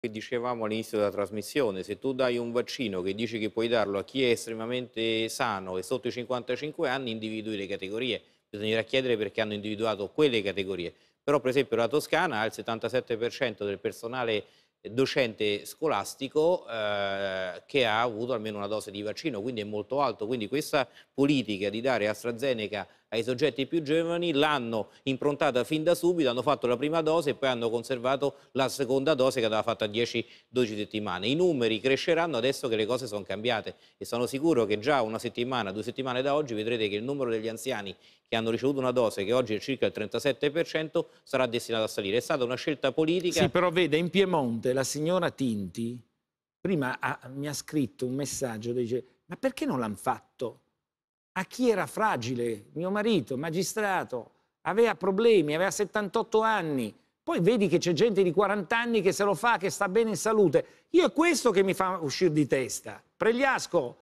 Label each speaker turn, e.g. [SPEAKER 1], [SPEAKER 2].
[SPEAKER 1] che dicevamo all'inizio della trasmissione, se tu dai un vaccino che dici che puoi darlo a chi è estremamente sano e sotto i 55 anni, individui le categorie. Bisognerà chiedere perché hanno individuato quelle categorie. Però per esempio la Toscana ha il 77% del personale docente scolastico eh, che ha avuto almeno una dose di vaccino, quindi è molto alto. Quindi questa politica di dare AstraZeneca ai soggetti più giovani, l'hanno improntata fin da subito, hanno fatto la prima dose e poi hanno conservato la seconda dose che aveva fatta a 10-12 settimane. I numeri cresceranno adesso che le cose sono cambiate e sono sicuro che già una settimana, due settimane da oggi vedrete che il numero degli anziani che hanno ricevuto una dose, che oggi è circa il 37%, sarà destinato a salire. È stata una scelta politica. Sì, però
[SPEAKER 2] vede, in Piemonte la signora Tinti prima ha, mi ha scritto un messaggio, dice, ma perché non l'hanno fatto? a chi era fragile, mio marito, magistrato, aveva problemi, aveva 78 anni, poi vedi che c'è gente di 40 anni che se lo fa, che sta bene in salute. Io è questo che mi fa uscire di testa. Pregliasco,